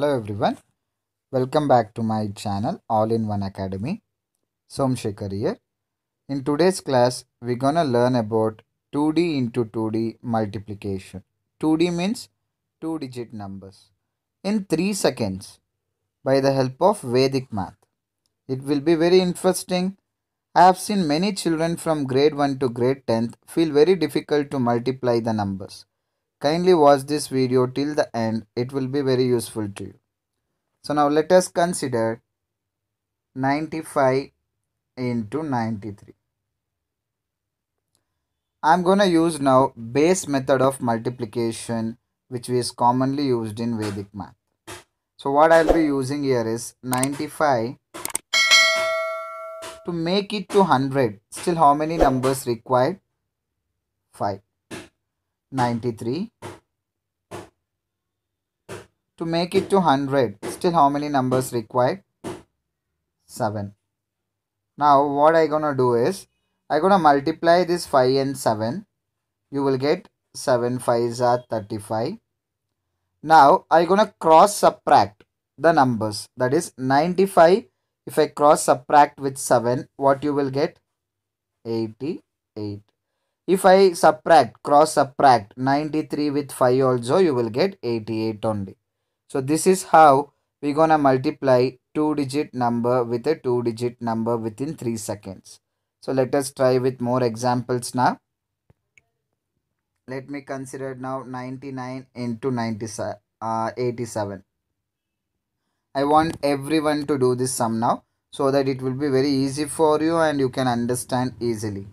hello everyone welcome back to my channel all in one academy somshekhar here in today's class we're gonna learn about 2d into 2d multiplication 2d means two digit numbers in three seconds by the help of vedic math it will be very interesting i have seen many children from grade 1 to grade 10th feel very difficult to multiply the numbers Kindly watch this video till the end, it will be very useful to you. So now let us consider 95 into 93. I'm gonna use now base method of multiplication which is commonly used in Vedic math. So what I'll be using here is 95 to make it to 100 still how many numbers required 5 93 to make it to 100 still how many numbers required 7 now what i gonna do is i gonna multiply this 5 and 7 you will get 7 5s are 35 now i gonna cross subtract the numbers that is 95 if i cross subtract with 7 what you will get 88 if i subtract cross subtract 93 with 5 also you will get 88 only so this is how we're gonna multiply two digit number with a two digit number within three seconds so let us try with more examples now let me consider now 99 into 97 uh, 87 i want everyone to do this sum now so that it will be very easy for you and you can understand easily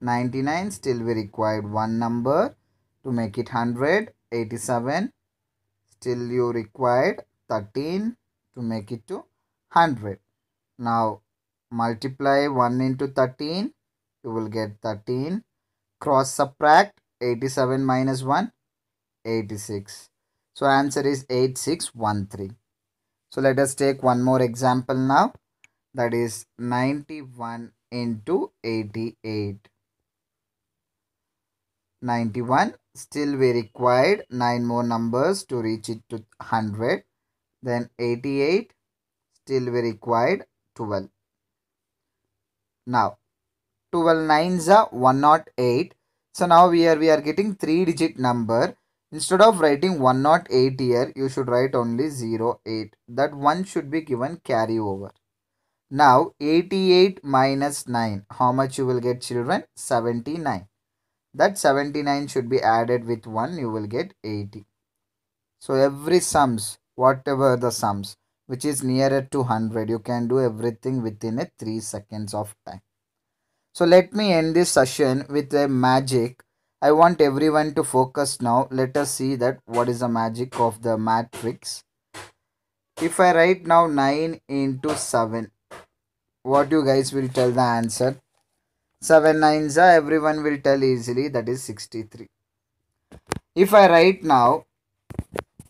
99 still we required one number to make it 100 87 still you required 13 to make it to 100. Now multiply 1 into 13 you will get 13 cross subtract 87 minus 1 86 so answer is 8613 so let us take one more example now that is 91 into 88 91 still we required 9 more numbers to reach it to 100 then 88, still we required 12. Now, 12 nines are 108. So now we are we are getting 3 digit number. Instead of writing 108 here, you should write only 08. That 1 should be given carry over. Now 88 minus 9. How much you will get children? 79. That 79 should be added with 1. You will get 80. So every sums whatever the sums which is nearer to 100 you can do everything within a 3 seconds of time so let me end this session with a magic i want everyone to focus now let us see that what is the magic of the matrix if i write now 9 into 7 what you guys will tell the answer 7 nines are everyone will tell easily that is 63 if i write now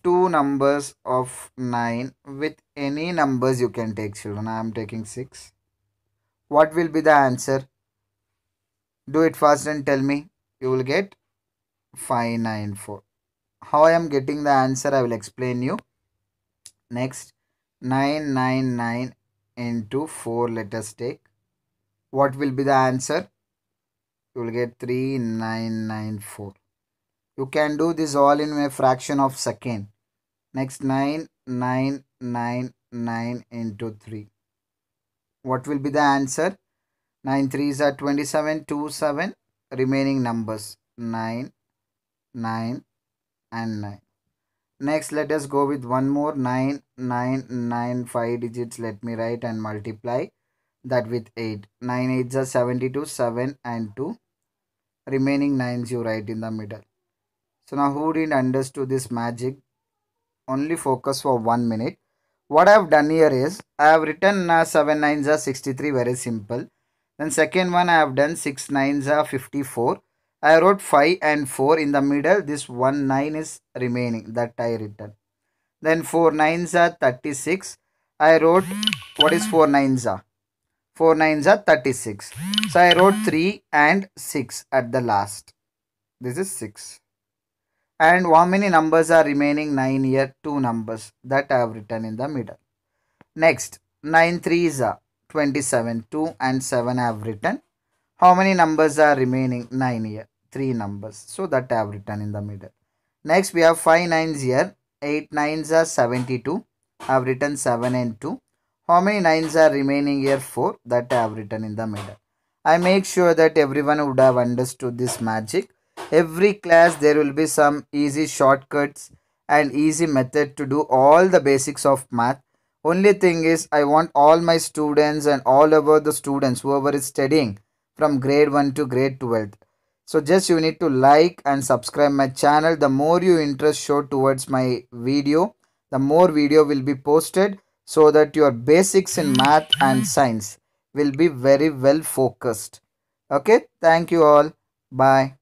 two numbers of 9 with any numbers you can take children. I am taking 6. What will be the answer? Do it fast and tell me. You will get 594. How I am getting the answer I will explain you. Next 999 into 4 let us take. What will be the answer? You will get 3994 you can do this all in a fraction of second Next 9, 9, 9, 9 into 3. What will be the answer? 9 is at 27, 2, 7. Remaining numbers 9, 9 and 9. Next, let us go with one more 9, 9, 9, 5 digits. Let me write and multiply that with 8. 9 8s are 72, 7 and 2. Remaining 9s you write in the middle. So now who didn't understood this magic? only focus for 1 minute. What I have done here is, I have written uh, 7 nines are 63 very simple. Then second one I have done 6 nines are 54. I wrote 5 and 4 in the middle. This 1 9 is remaining that I written. Then 4 nines are 36. I wrote what is 4 nines are? 4 nines are 36. So I wrote 3 and 6 at the last. This is 6 and how many numbers are remaining 9 here 2 numbers that I have written in the middle. Next 9 3 is 27 2 and 7 I have written. How many numbers are remaining 9 here 3 numbers so that I have written in the middle. Next we have 5 nines here 8 nines are 72 I have written 7 and 2. How many nines are remaining here 4 that I have written in the middle. I make sure that everyone would have understood this magic every class there will be some easy shortcuts and easy method to do all the basics of math only thing is i want all my students and all over the students whoever is studying from grade 1 to grade 12 so just you need to like and subscribe my channel the more you interest show towards my video the more video will be posted so that your basics in math and science will be very well focused okay thank you all bye